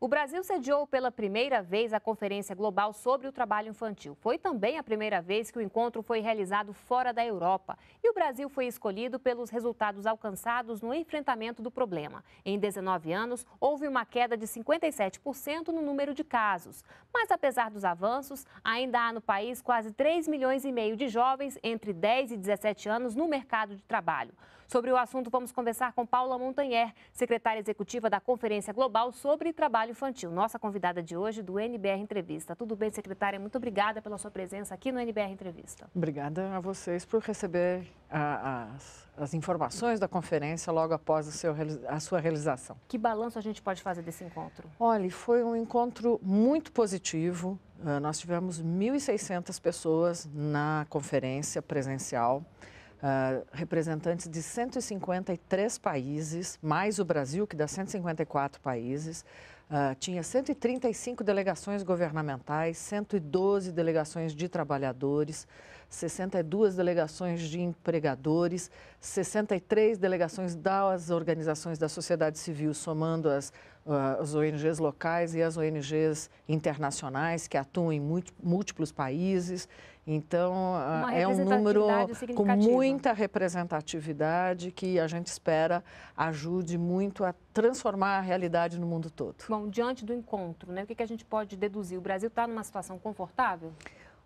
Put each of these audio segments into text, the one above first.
O Brasil sediou pela primeira vez a Conferência Global sobre o Trabalho Infantil. Foi também a primeira vez que o encontro foi realizado fora da Europa. E o Brasil foi escolhido pelos resultados alcançados no enfrentamento do problema. Em 19 anos, houve uma queda de 57% no número de casos. Mas, apesar dos avanços, ainda há no país quase 3 milhões e meio de jovens entre 10 e 17 anos no mercado de trabalho. Sobre o assunto, vamos conversar com Paula Montanher, secretária executiva da Conferência Global sobre Trabalho Infantil, nossa convidada de hoje do NBR Entrevista. Tudo bem, secretária? Muito obrigada pela sua presença aqui no NBR Entrevista. Obrigada a vocês por receber a, as, as, informações da conferência logo após a, seu, a sua realização. Que balanço a gente pode fazer desse encontro? Olha, foi um encontro muito positivo. Ah, nós tivemos 1.600 pessoas na conferência presencial. Uh, representantes de 153 países, mais o Brasil, que dá 154 países. Uh, tinha 135 delegações governamentais, 112 delegações de trabalhadores, 62 delegações de empregadores, 63 delegações das organizações da sociedade civil, somando as, uh, as ONGs locais e as ONGs internacionais que atuam em múltiplos países. Então, ah, é um número com muita representatividade que a gente espera ajude muito a transformar a realidade no mundo todo. Bom, diante do encontro, né, o que, a gente pode deduzir? O Brasil está numa situação confortável?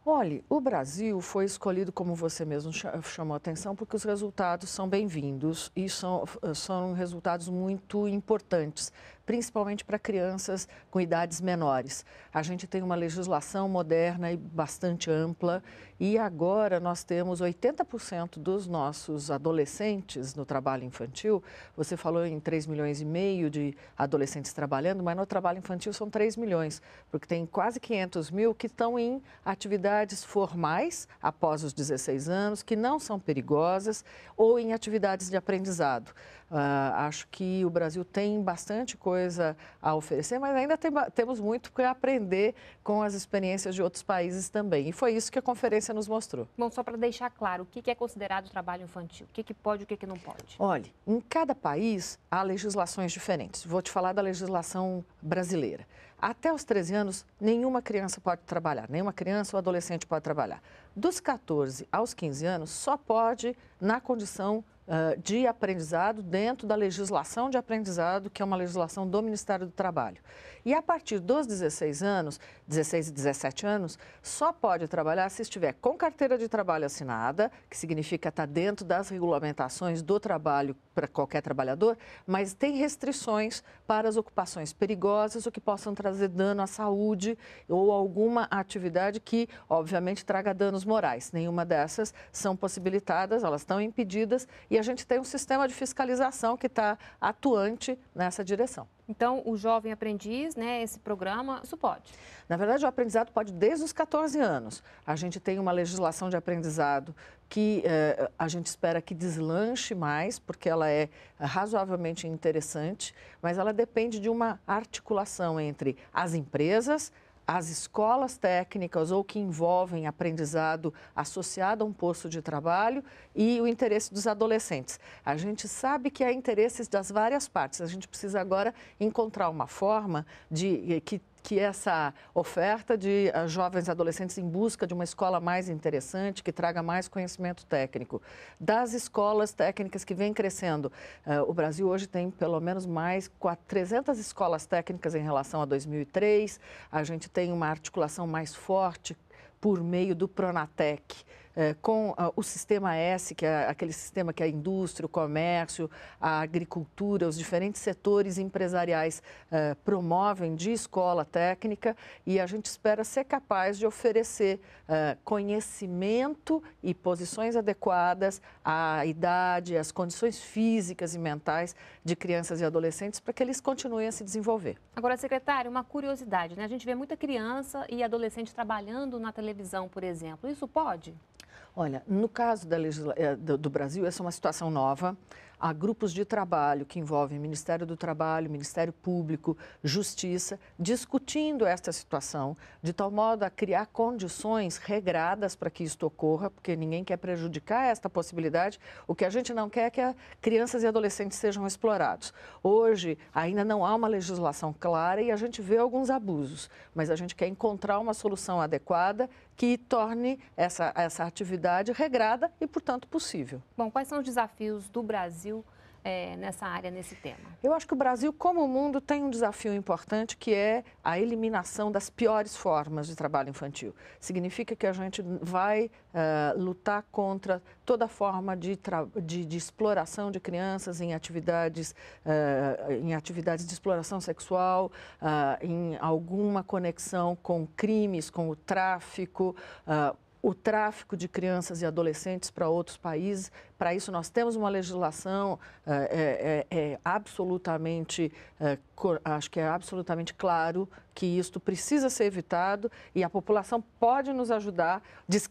Olhe, o Brasil foi escolhido, como você mesmo chamou a atenção, porque os resultados são bem-vindos e são, são resultados muito importantes principalmente para crianças com idades menores. A gente tem uma legislação moderna e bastante ampla e agora nós temos 80% dos nossos adolescentes no trabalho infantil. Você falou em 3 milhões e meio de adolescentes trabalhando, mas no trabalho infantil são 3 milhões, porque tem quase 500 mil que estão em atividades formais após os 16 anos, que não são perigosas, ou em atividades de aprendizado. Uh, acho que o Brasil tem bastante coisa coisa a oferecer, mas ainda tem, temos muito para aprender com as experiências de outros países também. E foi isso que a conferência nos mostrou. Bom, só para deixar claro, o que é considerado trabalho infantil? O que, que pode e o que, que não pode? Olha, em cada país há legislações diferentes. Vou te falar da legislação brasileira. Até os 13 anos, nenhuma criança pode trabalhar, nenhuma criança ou adolescente pode trabalhar. Dos 14 aos 15 anos, só pode na condição ah, de aprendizado dentro da legislação de aprendizado, que é uma legislação do Ministério do Trabalho. E a partir dos 16 anos, 16 e 17 anos, só pode trabalhar se estiver com carteira de trabalho assinada, que significa estar tá dentro das regulamentações do trabalho para qualquer trabalhador, mas tem restrições para as ocupações perigosas ou que possam trazer dano à saúde ou alguma atividade que, obviamente, traga danos morais. Nenhuma dessas são possibilitadas, elas estão impedidas e a gente tem um sistema de fiscalização que está atuante nessa direção. Então, o jovem aprendiz, né, esse programa, isso pode? Na verdade, o aprendizado pode desde os 14 anos. A gente tem uma legislação de aprendizado que eh, a gente espera que deslanche mais, porque ela é razoavelmente interessante, mas ela depende de uma articulação entre as empresas, as escolas técnicas ou que envolvem aprendizado associado a um posto de trabalho e o interesse dos adolescentes. A gente sabe que há interesses das várias partes. A gente precisa agora encontrar uma forma de eh, que que essa oferta de eh, jovens adolescentes em busca de uma escola mais interessante, que traga mais conhecimento técnico, das escolas técnicas que vem crescendo. Eh, o Brasil hoje tem pelo menos mais 300 escolas técnicas em relação a 2003. A gente tem uma articulação mais forte por meio do Pronatec eh, com ah, o sistema S, que é aquele sistema que é a indústria, o comércio, a agricultura, os diferentes setores empresariais eh, promovem de escola técnica e a gente espera ser capaz de oferecer eh, conhecimento e posições adequadas à idade, às condições físicas e mentais de crianças e adolescentes para que eles continuem a se desenvolver. Agora, secretário, uma curiosidade, né? A gente vê muita criança e adolescente trabalhando na televisão, por exemplo. Isso pode? Olha, no caso da legisla... Eh, do Brasil, essa é uma situação nova. Há grupos de trabalho que envolvem Ministério do Trabalho, Ministério Público, Justiça, discutindo esta situação, de tal modo a criar condições regradas para que isto ocorra, porque ninguém quer prejudicar esta possibilidade. O que a gente não quer é que crianças e adolescentes sejam explorados. Hoje, ainda não há uma legislação clara e a gente vê alguns abusos, mas a gente quer encontrar uma solução adequada que torne essa, essa atividade regrada e, portanto, possível. Bom, quais são os desafios do Brasil é, nessa área, nesse tema? Eu acho que o Brasil, como o mundo, tem um desafio importante que é a eliminação das piores formas de trabalho infantil. Significa que a gente vai uh, lutar contra toda forma de, de, de, exploração de crianças em atividades, uh, em atividades de exploração sexual, uh, em alguma conexão com crimes, com o tráfico, ah, o tráfico de crianças e adolescentes para outros países. Para isso, nós temos uma legislação é, é, é absolutamente, eh, acho que é absolutamente claro que isto precisa ser evitado e a população pode nos ajudar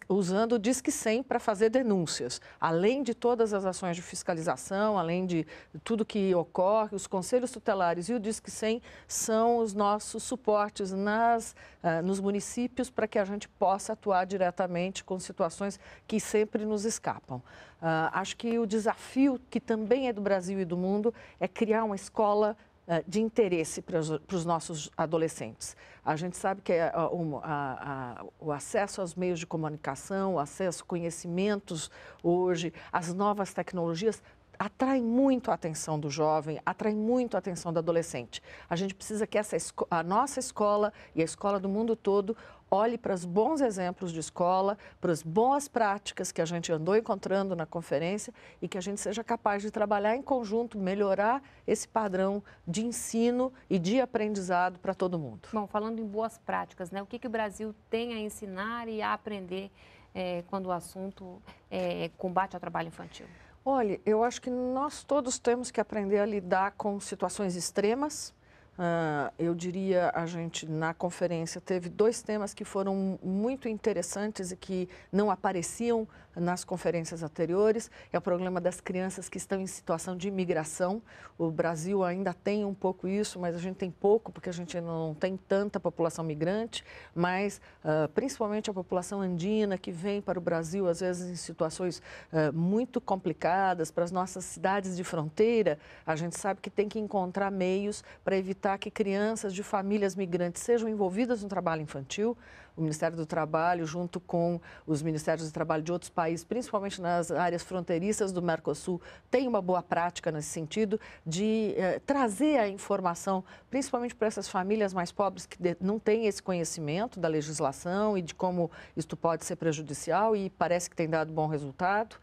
usando o Disque 100 para fazer denúncias. Além de todas as ações de fiscalização, além de tudo que ocorre, os conselhos tutelares e o Disque 100 são os nossos suportes nas, eh, nos municípios para que a gente possa atuar diretamente com situações que sempre nos escapam. Uh, acho que o desafio que também é do Brasil e do mundo é criar uma escola ah, de interesse para os, nossos adolescentes. A gente sabe que a, ah, a, a, o acesso aos meios de comunicação, o acesso a conhecimentos hoje, as novas tecnologias atrai muito a atenção do jovem, atrai muito a atenção do adolescente. A gente precisa que essa, a nossa escola e a escola do mundo todo olhe para os bons exemplos de escola, para as boas práticas que a gente andou encontrando na conferência e que a gente seja capaz de trabalhar em conjunto, melhorar esse padrão de ensino e de aprendizado para todo mundo. Bom, falando em boas práticas, né, o que, que o Brasil tem a ensinar e a aprender é, quando o assunto é combate ao trabalho infantil? Olha, eu acho que nós todos temos que aprender a lidar com situações extremas, Uh, eu diria, a gente na conferência teve dois temas que foram muito interessantes e que não apareciam nas conferências anteriores. É o problema das crianças que estão em situação de imigração. O Brasil ainda tem um pouco isso, mas a gente tem pouco porque a gente não tem tanta população migrante, mas uh, principalmente a população andina que vem para o Brasil, às vezes em situações uh, muito complicadas, para as nossas cidades de fronteira, a gente sabe que tem que encontrar meios para evitar evitar que crianças de famílias migrantes sejam envolvidas no trabalho infantil, o Ministério do Trabalho, junto com os Ministérios do Trabalho de outros países, principalmente nas áreas fronteiriças do Mercosul, tem uma boa prática nesse sentido de eh, trazer a informação, principalmente para essas famílias mais pobres que de, não têm esse conhecimento da legislação e de como isto pode ser prejudicial e parece que tem dado bom resultado.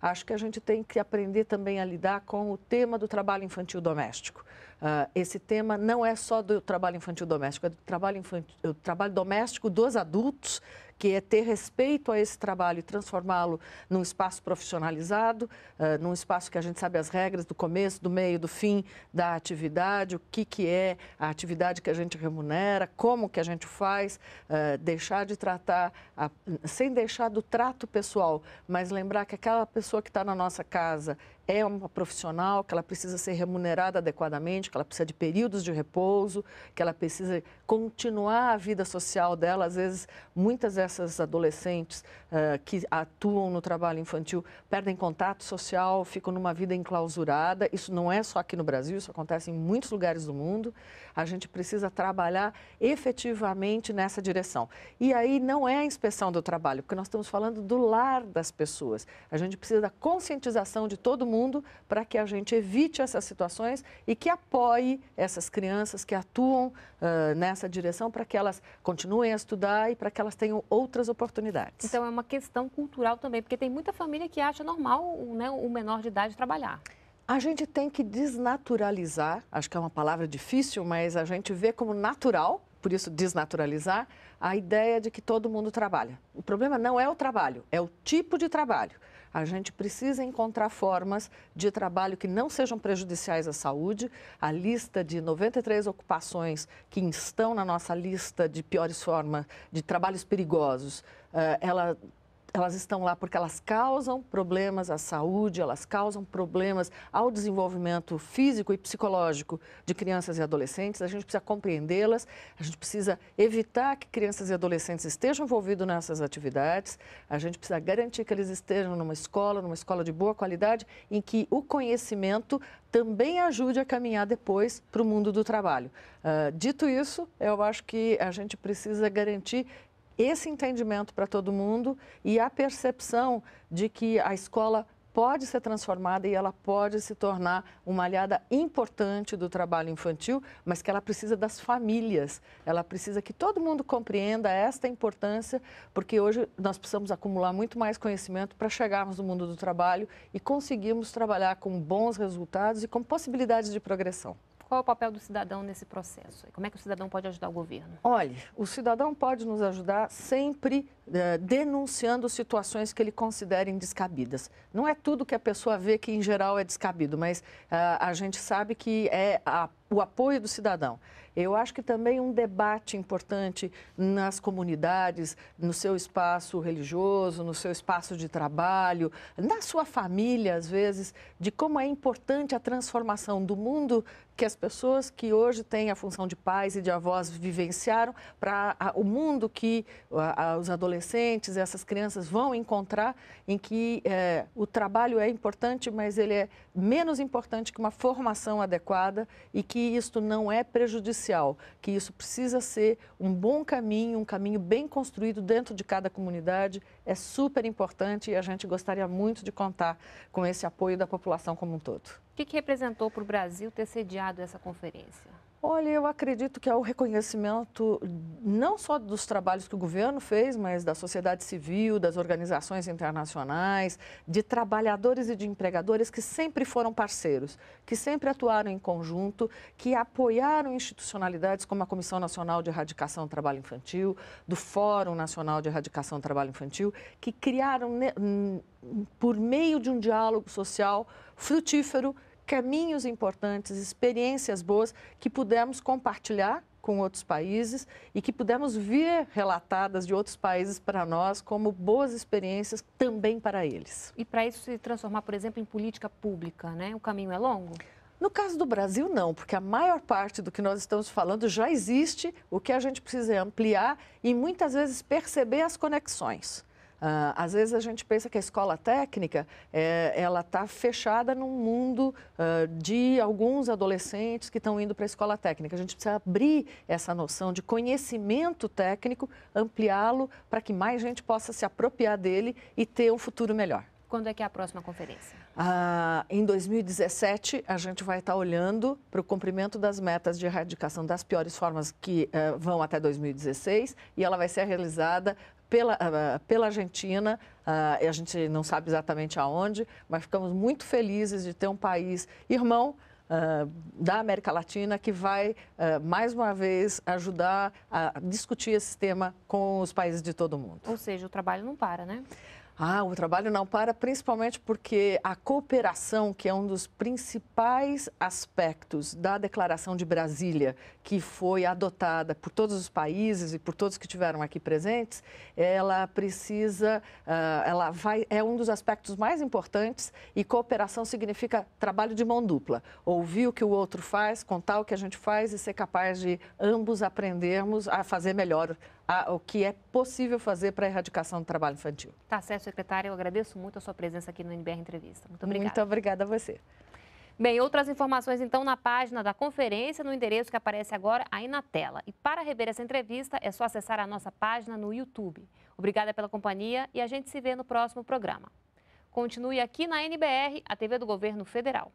Acho que a gente tem que aprender também a lidar com o tema do trabalho infantil doméstico. Uh, esse tema não é só do trabalho infantil doméstico, é do trabalho, infantil, do trabalho doméstico dos adultos adultos que é ter respeito a esse trabalho e transformá-lo num espaço profissionalizado, uh, num espaço que a gente sabe as regras do começo, do meio, do fim da atividade, o que, que é a atividade que a gente remunera, como que a gente faz, uh, deixar de tratar, a, sem deixar do trato pessoal, mas lembrar que aquela pessoa que está na nossa casa é uma profissional, que ela precisa ser remunerada adequadamente, que ela precisa de períodos de repouso, que ela precisa continuar a vida social dela, às vezes, muitas vezes essas adolescentes uh, que atuam no trabalho infantil perdem contato social, ficam numa vida enclausurada. Isso não é só aqui no Brasil, isso acontece em muitos lugares do mundo. A gente precisa trabalhar efetivamente nessa direção. E aí não é a inspeção do trabalho, porque nós estamos falando do lar das pessoas. A gente precisa da conscientização de todo mundo para que a gente evite essas situações e que apoie essas crianças que atuam uh, nessa direção para que elas continuem a estudar e para que elas tenham outras oportunidades. Então é uma questão cultural também, porque tem muita família que acha normal né, o menor de idade trabalhar. A gente tem que desnaturalizar, acho que é uma palavra difícil, mas a gente vê como natural, por isso desnaturalizar, a ideia de que todo mundo trabalha. O problema não é o trabalho, é o tipo de trabalho. A gente precisa encontrar formas de trabalho que não sejam prejudiciais à saúde. A lista de 93 ocupações que estão na nossa lista de piores formas de trabalhos perigosos, eh, ela elas estão lá porque elas causam problemas à saúde, elas causam problemas ao desenvolvimento físico e psicológico de crianças e adolescentes. A gente precisa compreendê-las, a gente precisa evitar que crianças e adolescentes estejam envolvidos nessas atividades, a gente precisa garantir que eles estejam numa escola, numa escola de boa qualidade, em que o conhecimento também ajude a caminhar depois para o mundo do trabalho. Uh, dito isso, eu acho que a gente precisa garantir esse entendimento para todo mundo e a percepção de que a escola pode ser transformada e ela pode se tornar uma aliada importante do trabalho infantil, mas que ela precisa das famílias. Ela precisa que todo mundo compreenda esta importância, porque hoje nós precisamos acumular muito mais conhecimento para chegarmos no mundo do trabalho e conseguirmos trabalhar com bons resultados e com possibilidades de progressão. Qual é o papel do cidadão nesse processo? Como é que o cidadão pode ajudar o governo? Olha, o cidadão pode nos ajudar sempre eh, denunciando situações que ele considera descabidas. Não é tudo que a pessoa vê que, em geral, é descabido, mas ah, a gente sabe que é a, o apoio do cidadão. Eu acho que também um debate importante nas comunidades, no seu espaço religioso, no seu espaço de trabalho, na sua família, às vezes, de como é importante a transformação do mundo que as pessoas que hoje têm a função de pais e de avós vivenciaram para o mundo que a, a, os adolescentes, essas crianças vão encontrar, em que é, o trabalho é importante, mas ele é menos importante que uma formação adequada e que isto não é prejudicial que isso precisa ser um bom caminho, um caminho bem construído dentro de cada comunidade, é super importante e a gente gostaria muito de contar com esse apoio da população como um todo. O que, que representou para o Brasil ter sediado essa conferência? Olha, eu acredito que é o reconhecimento não só dos trabalhos que o governo fez, mas da sociedade civil, das organizações internacionais, de trabalhadores e de empregadores que sempre foram parceiros, que sempre atuaram em conjunto, que apoiaram institucionalidades como a Comissão Nacional de Erradicação do Trabalho Infantil, do Fórum Nacional de Erradicação do Trabalho Infantil, que criaram, por meio de um diálogo social frutífero, caminhos importantes, experiências boas que pudemos compartilhar com outros países e que pudemos ver relatadas de outros países para nós como boas experiências também para eles. E para isso se transformar, por exemplo, em política pública, né? O caminho é longo? No caso do Brasil, não, porque a maior parte do que nós estamos falando já existe. O que a gente precisa é ampliar e muitas vezes perceber as conexões. Ah, às vezes a gente pensa que a escola técnica é, ela está fechada num mundo ah, de alguns adolescentes que estão indo para a escola técnica. A gente precisa abrir essa noção de conhecimento técnico, ampliá-lo para que mais gente possa se apropriar dele e ter um futuro melhor. Quando é que é a próxima conferência? Ah, em 2017, a gente vai estar tá olhando para o cumprimento das metas de erradicação das piores formas que eh, vão até 2016 e ela vai ser realizada pela, ah, ah, pela Argentina, ah, a gente não sabe exatamente aonde, mas ficamos muito felizes de ter um país irmão da América Latina que vai, mais uma vez, ajudar a discutir esse tema com os países de todo o mundo. Ou seja, o trabalho não para, né? Ah, o trabalho não para, principalmente porque a cooperação, que é um dos principais aspectos da Declaração de Brasília, que foi adotada por todos os países e por todos que tiveram aqui presentes, ela precisa, ah, ela vai, é um dos aspectos mais importantes e cooperação significa trabalho de mão dupla. Ouvir o que o outro faz, contar o que a gente faz e ser capaz de ambos aprendermos a fazer melhor a, o que é possível fazer para a erradicação do trabalho infantil. Tá certo, secretária. Eu agradeço muito a sua presença aqui no NBR Entrevista. Muito obrigada. Muito obrigada a você. Bem, outras informações então na página da conferência, no endereço que aparece agora aí na tela. E para rever essa entrevista, é só acessar a nossa página no YouTube. Obrigada pela companhia e a gente se vê no próximo programa. Continue aqui na NBR, a TV do Governo Federal.